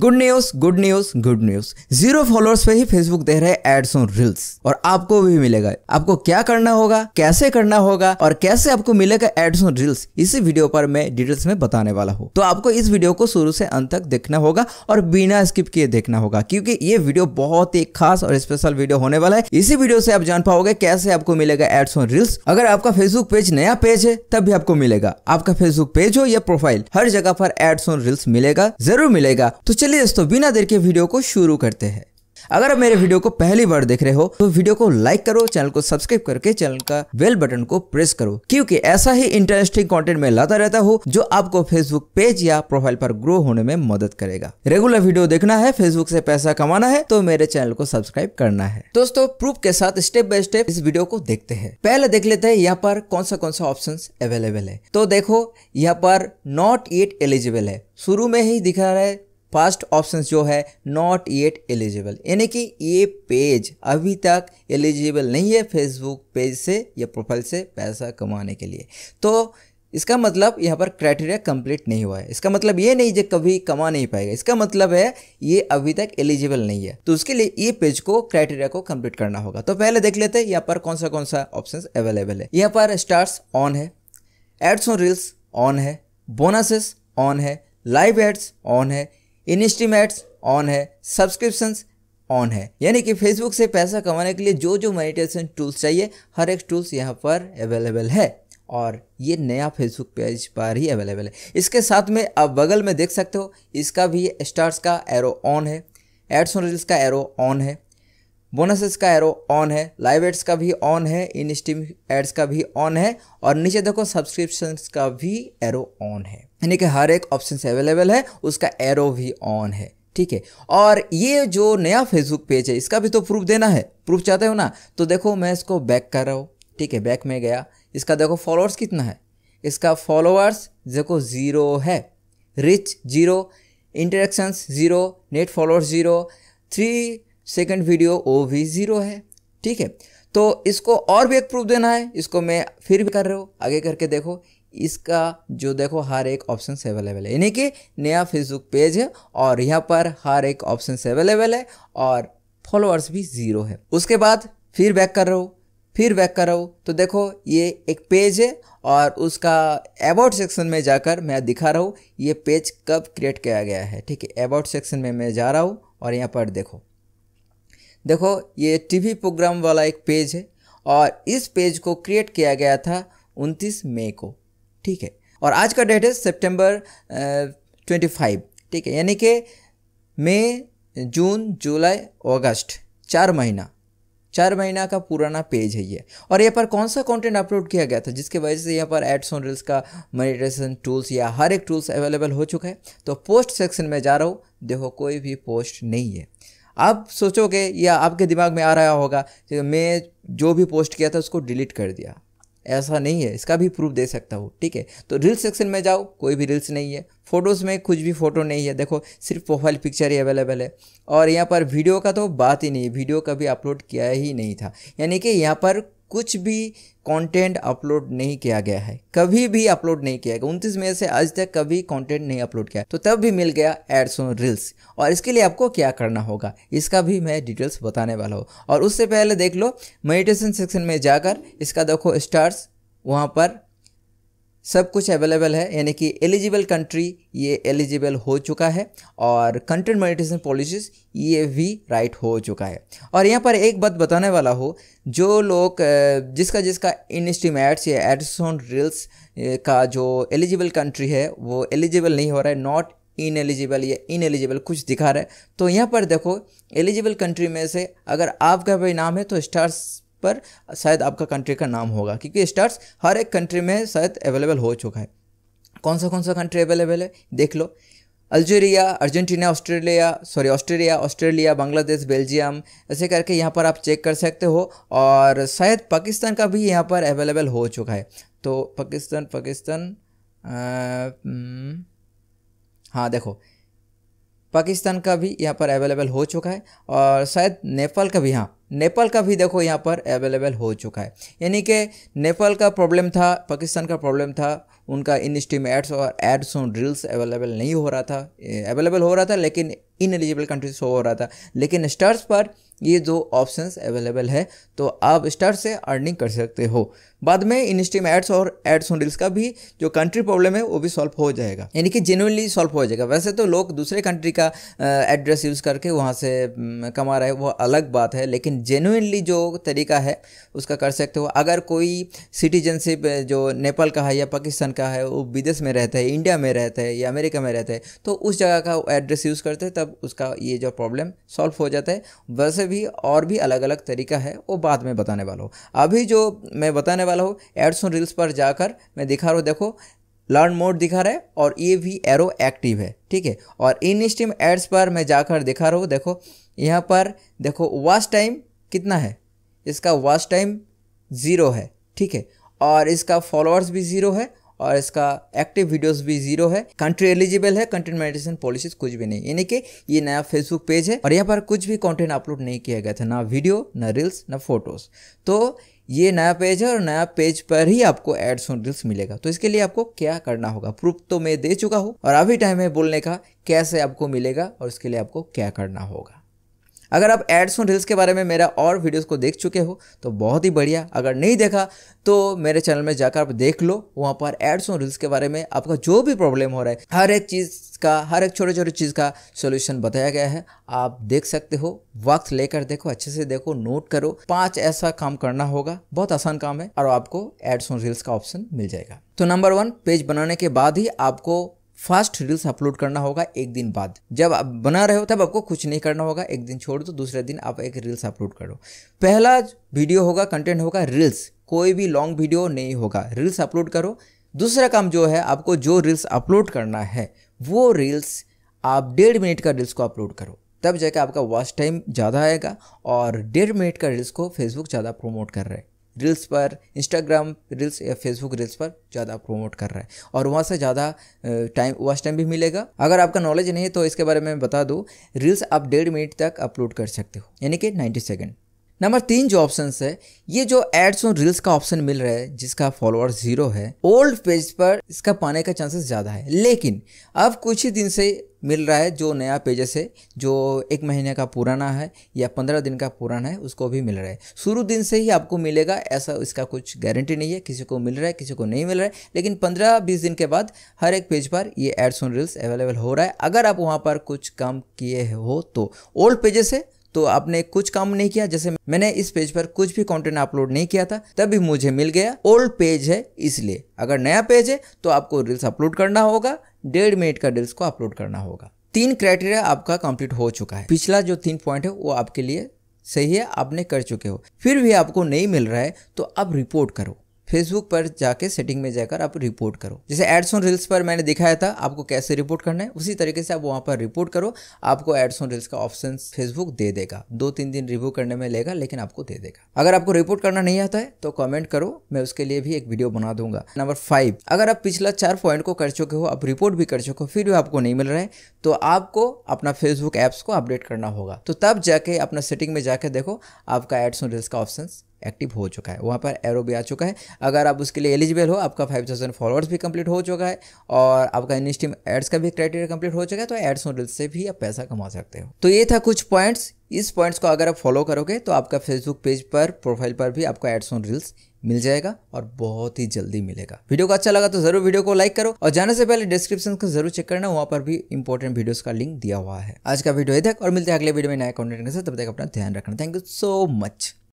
good news good news good news zero followers पे ही Facebook दे रहे एड्स ऑन रील्स और आपको भी मिलेगा आपको क्या करना होगा कैसे करना होगा और कैसे आपको मिलेगा एड्स ऑन रील्स इसी वीडियो पर मैं डिटेल्स में बताने वाला हूँ तो आपको इस वीडियो को शुरू से अंत तक देखना होगा और बिना स्किप किए देखना होगा क्योंकि ये वीडियो बहुत ही खास और स्पेशल वीडियो होने वाला है इसी वीडियो से आप जान पाओगे कैसे आपको मिलेगा एड्स ऑन रील्स अगर आपका फेसबुक पेज नया पेज है तब भी आपको मिलेगा आपका फेसबुक पेज हो या प्रोफाइल हर जगह पर एड्स ऑन रील्स मिलेगा जरूर मिलेगा तो चलिए दोस्तों बिना देर के वीडियो को शुरू करते हैं अगर आप मेरे वीडियो को पहली बार देख रहे हो तो वीडियो को लाइक करो चैनल को सब्सक्राइब करके चैनल का बेल बटन को प्रेस करो क्योंकि ऐसा ही इंटरेस्टिंग कंटेंट मैं लाता रहता हूँ जो आपको फेसबुक पेज या प्रोफाइल पर ग्रो होने में मदद करेगा रेगुलर वीडियो देखना है फेसबुक से पैसा कमाना है तो मेरे चैनल को सब्सक्राइब करना है दोस्तों प्रूफ के साथ स्टेप बाय स्टेप इस वीडियो को देखते है पहले देख लेते हैं यहाँ पर कौन सा कौन सा ऑप्शन अवेलेबल है तो देखो यहाँ पर नॉट इट एलिजिबल है शुरू में ही दिखा रहा है फर्स्ट ऑप्शन जो है नॉट येट एलिजिबल यानी कि ये पेज अभी तक एलिजिबल नहीं है फेसबुक पेज से या प्रोफाइल से पैसा कमाने के लिए तो इसका मतलब यहाँ पर क्राइटेरिया कंप्लीट नहीं हुआ है इसका मतलब ये नहीं जो कभी कमा नहीं पाएगा इसका मतलब है ये अभी तक एलिजिबल नहीं है तो उसके लिए ये पेज को क्राइटेरिया को कंप्लीट करना होगा तो पहले देख लेते हैं यहाँ पर कौन सा कौन सा ऑप्शन अवेलेबल है यहाँ पर स्टार्स ऑन है एड्स ऑन रील्स ऑन है बोनसेस ऑन है लाइव एड्स ऑन है इनस्टीमेट्स ऑन है सब्सक्रिप्शंस ऑन है यानी कि फेसबुक से पैसा कमाने के लिए जो जो मेडिटेशन टूल्स चाहिए हर एक टूल्स यहाँ पर अवेलेबल है और ये नया फेसबुक पेज पर ही अवेलेबल है इसके साथ में आप बगल में देख सकते हो इसका भी स्टार्स का एरो ऑन है एड्स ऑन रील्स का एरो ऑन है बोनसेस का एरो ऑन है लाइव एड्स का भी ऑन है इन स्टीम एड्स का भी ऑन है और नीचे देखो सब्सक्रिप्शन का भी एरो ऑन है यानी कि हर एक ऑप्शन अवेलेबल है उसका एरो भी ऑन है ठीक है और ये जो नया फेसबुक पेज है इसका भी तो प्रूफ देना है प्रूफ चाहते हो ना तो देखो मैं इसको बैक कर रहा हूँ ठीक है बैक में गया इसका देखो फॉलोअर्स कितना है इसका फॉलोअर्स देखो ज़ीरो है reach zero interactions zero net followers zero three second video O V zero है ठीक है तो इसको और भी एक प्रूफ देना है इसको मैं फिर भी कर रहा हूँ आगे करके देखो इसका जो देखो हर एक ऑप्शन अवेलेबल है यानी कि नया फेसबुक पेज है और यहाँ पर हर एक ऑप्शन अवेलेबल है और फॉलोअर्स भी ज़ीरो है उसके बाद फिर बैक कर रहा हूँ फिर बैक कर रहा हूँ तो देखो ये एक पेज है और उसका अबाउट सेक्शन में जाकर मैं दिखा रहा हूँ ये पेज कब क्रिएट किया गया है ठीक है अबाउट सेक्शन में मैं जा रहा हूँ और यहाँ पर देखो देखो ये टीवी प्रोग्राम वाला एक पेज है और इस पेज को क्रिएट किया गया था 29 मई को ठीक है और आज का डेट है सितंबर 25 ठीक है यानी कि मई जून जुलाई अगस्त चार महीना चार महीना का पुराना पेज है ये और यहाँ पर कौन सा कंटेंट अपलोड किया गया था जिसके वजह से यहाँ पर एड्स ऑन रील्स का मेडिटेशन टूल्स या हर एक टूल्स अवेलेबल हो चुका है तो पोस्ट सेक्शन में जा रहा हूँ देखो कोई भी पोस्ट नहीं है आप सोचोगे या आपके दिमाग में आ रहा होगा कि मैं जो भी पोस्ट किया था उसको डिलीट कर दिया ऐसा नहीं है इसका भी प्रूफ दे सकता हूँ ठीक है तो रील्स सेक्शन में जाओ कोई भी रील्स नहीं है फ़ोटोज़ में कुछ भी फ़ोटो नहीं है देखो सिर्फ प्रोफाइल पिक्चर ही अवेलेबल है और यहाँ पर वीडियो का तो बात ही नहीं वीडियो कभी अपलोड किया ही नहीं था यानी कि यहाँ पर कुछ भी कंटेंट अपलोड नहीं किया गया है कभी भी अपलोड नहीं किया गया उनतीस मई से आज तक कभी कंटेंट नहीं अपलोड किया तो तब भी मिल गया एड्स ऑन रील्स और इसके लिए आपको क्या करना होगा इसका भी मैं डिटेल्स बताने वाला हूँ और उससे पहले देख लो मेडिटेशन सेक्शन में जाकर इसका देखो स्टार्स वहाँ पर सब कुछ अवेलेबल है यानी कि एलिजिबल कंट्री ये एलिजिबल हो चुका है और कंटेंट मोनिटेशन पॉलिसीज ये भी राइट हो चुका है और यहाँ पर एक बात बताने वाला हो जो लोग जिसका जिसका इन स्ट्रीम एड्स या एड्स ऑन रील्स का जो एलिजिबल कंट्री है वो एलिजिबल नहीं हो रहा है नॉट इन एलिजिबल या इन एलिजिबल कुछ दिखा रहा है तो यहाँ पर देखो एलिजिबल कंट्री में से अगर आपका भी नाम है तो स्टार्स पर शायद आपका कंट्री का नाम होगा क्योंकि स्टार्स हर एक कंट्री में शायद अवेलेबल हो चुका है कौन सा कौन सा कंट्री अवेलेबल है देख लो Algeria Argentina Australia sorry Australia Australia Bangladesh Belgium ऐसे करके यहाँ पर आप चेक कर सकते हो और शायद पाकिस्तान का भी यहाँ पर अवेलेबल हो चुका है तो पाकिस्तान पाकिस्तान हम्म, हाँ देखो पाकिस्तान का भी यहाँ पर अवेलेबल हो चुका है और शायद नेपाल का भी हाँ नेपाल का भी देखो यहाँ पर अवेलेबल हो चुका है यानी कि नेपाल का प्रॉब्लम था पाकिस्तान का प्रॉब्लम था उनका इन स्ट्रीम एड्स और एड्स ऑन ड्रिल्स अवेलेबल नहीं हो रहा था अवेलेबल हो रहा था लेकिन इन एलिजिबल कंट्रीज हो रहा था लेकिन स्टार्स पर ये दो ऑप्शंस अवेलेबल है तो आप स्टार से अर्निंग कर सकते हो बाद में इन स्ट्रीम एड्स और एड्स ऑन रील्स का भी जो कंट्री प्रॉब्लम है वो भी सॉल्व हो जाएगा यानी कि जेनुअनली सॉल्व हो जाएगा वैसे तो लोग दूसरे कंट्री का एड्रेस यूज़ करके वहाँ से कमा रहे हैं वो अलग बात है लेकिन जेनुअनली जो तरीका है उसका कर सकते हो अगर कोई सिटीजनशिप जो नेपाल का है या पाकिस्तान का है वो विदेश में रहता है इंडिया में रहता है या अमेरिका में रहता है तो उस जगह का एड्रेस यूज़ करते हैं तब उसका ये जो प्रॉब्लम सॉल्व हो जाता है वैसे भी और भी अलग अलग तरीका है वो बाद में बताने वाला हूँ अभी जो मैं बताने वाला हूँ एड्स ऑन रील्स पर जाकर मैं दिखा रहा हूँ देखो लर्न मोड दिखा रहा है और ये भी एरो एक्टिव है ठीक है और इन स्टीम एड्स पर मैं जाकर दिखा रहा हूँ देखो यहाँ पर देखो वॉच टाइम कितना है इसका वॉच टाइम ज़ीरो है ठीक है और इसका फॉलोअर्स भी ज़ीरो है और इसका एक्टिव वीडियोस भी जीरो है कंट्री एलिजिबल है कंटेंट मेडिटेशन पॉलिसीज कुछ भी नहीं यानी कि ये नया फेसबुक पेज है और यहाँ पर कुछ भी कंटेंट अपलोड नहीं किया गया था ना वीडियो ना रील्स ना फोटोज तो ये नया पेज है और नया पेज पर ही आपको एड्स और रील्स मिलेगा तो इसके लिए आपको क्या करना होगा प्रूफ तो मैं दे चुका हूँ और अभी टाइम है बोलने का कैसे आपको मिलेगा और इसके लिए आपको क्या करना होगा अगर आप एड्स ऑन रील्स के बारे में मेरा और वीडियोस को देख चुके हो तो बहुत ही बढ़िया अगर नहीं देखा तो मेरे चैनल में जाकर आप देख लो वहाँ पर एड्स और रील्स के बारे में आपका जो भी प्रॉब्लम हो रहा है हर एक चीज़ का हर एक छोटे छोटे चीज़ का सोल्यूशन बताया गया है आप देख सकते हो वक्त लेकर देखो अच्छे से देखो नोट करो पाँच ऐसा काम करना होगा बहुत आसान काम है और आपको एड्स ऑन रील्स का ऑप्शन मिल जाएगा तो नंबर वन पेज बनाने के बाद ही आपको फास्ट रील्स अपलोड करना होगा एक दिन बाद जब आप बना रहे हो तब आपको कुछ नहीं करना होगा एक दिन छोड़ दो दूसरे दिन आप एक रील्स अपलोड करो पहला वीडियो होगा कंटेंट होगा रील्स कोई भी लॉन्ग वीडियो नहीं होगा रील्स अपलोड करो दूसरा काम जो है आपको जो रील्स अपलोड करना है वो रील्स आप डेढ़ मिनट का रील्स को अपलोड करो तब जाके आपका वॉच टाइम ज़्यादा आएगा और डेढ़ मिनट का रील्स को फेसबुक ज़्यादा प्रमोट कर रहे हैं रील्स पर इंस्टाग्राम रील्स या फेसबुक रील्स पर ज़्यादा प्रोमोट कर रहा है और वहाँ से ज़्यादा टाइम वॉच टाइम भी मिलेगा अगर आपका नॉलेज नहीं है तो इसके बारे में बता दूँ रील्स आप डेढ़ मिनट तक अपलोड कर सकते हो यानी कि नाइन्टी सेकेंड नंबर तीन जो ऑप्शन है ये जो एड्स और रील्स का ऑप्शन मिल रहा है जिसका फॉलोअर जीरो है ओल्ड पेज पर इसका पाने का चांसेस ज़्यादा है लेकिन अब कुछ ही दिन से मिल रहा है जो नया पेजेस है जो एक महीने का पुराना है या पंद्रह दिन का पुराना है उसको भी मिल रहा है शुरू दिन से ही आपको मिलेगा ऐसा इसका कुछ गारंटी नहीं है किसी को मिल रहा है किसी को नहीं मिल रहा है लेकिन पंद्रह बीस दिन के बाद हर एक पेज पर ये एड्स ऑन रील्स अवेलेबल हो रहा है अगर आप वहाँ पर कुछ काम किए हो तो ओल्ड पेजेस है तो आपने कुछ काम नहीं किया जैसे मैंने इस पेज पर कुछ भी कंटेंट अपलोड नहीं किया था तभी मुझे मिल गया ओल्ड पेज है इसलिए अगर नया पेज है तो आपको रील्स अपलोड करना होगा डेढ़ मिनट का रील्स को अपलोड करना होगा तीन क्राइटेरिया आपका कंप्लीट हो चुका है पिछला जो तीन पॉइंट है वो आपके लिए सही है आपने कर चुके हो फिर भी आपको नहीं मिल रहा है तो आप रिपोर्ट करो फेसबुक पर जाके सेटिंग में जाकर आप रिपोर्ट करो जैसे एड्स ऑन रील्स पर मैंने दिखाया था आपको कैसे रिपोर्ट करना है उसी तरीके से आप वहाँ पर रिपोर्ट करो आपको एड्स ऑन रील्स का ऑप्शन फेसबुक दे देगा दो तीन दिन रिव्यू करने में लेगा लेकिन आपको दे देगा अगर आपको रिपोर्ट करना नहीं आता है तो कमेंट करो मैं उसके लिए भी एक वीडियो बना दूंगा नंबर फाइव अगर आप पिछला चार पॉइंट को कर चुके हो आप रिपोर्ट भी कर चुके हो फिर भी आपको नहीं मिल रहा है तो आपको अपना फेसबुक एप्स को अपडेट करना होगा तो तब जाके अपना सेटिंग में जाकर देखो आपका एड्स ऑन रील्स का ऑप्शन एक्टिव हो चुका है वहाँ पर एरो भी आ चुका है अगर आप उसके लिए एलिजिबल हो आपका फाइव थाउजेंड फॉलोअर्स भी कंप्लीट हो चुका है और आपका इनस्टीम एड्स का भी क्राइटेरिया कंप्लीट हो चुका है तो एड्स नूडल्स से भी आप पैसा कमा सकते हो तो ये था कुछ पॉइंट्स इस पॉइंट्स को अगर आप फॉलो करोगे तो आपका फेसबुक पेज पर प्रोफाइल पर भी आपको एड्स ऑन रील्स मिल जाएगा और बहुत ही जल्दी मिलेगा वीडियो को अच्छा लगा तो जरूर वीडियो को लाइक करो और जाने से पहले डिस्क्रिप्शन को जरूर चेक करना वहाँ पर भी इंपॉर्टेंट वीडियोस का लिंक दिया हुआ है आज का वीडियो तक और मिलते हैं अगले वीडियो में नया कॉन्टेंट के साथ तब तक अपना ध्यान रखना थैंक यू सो मच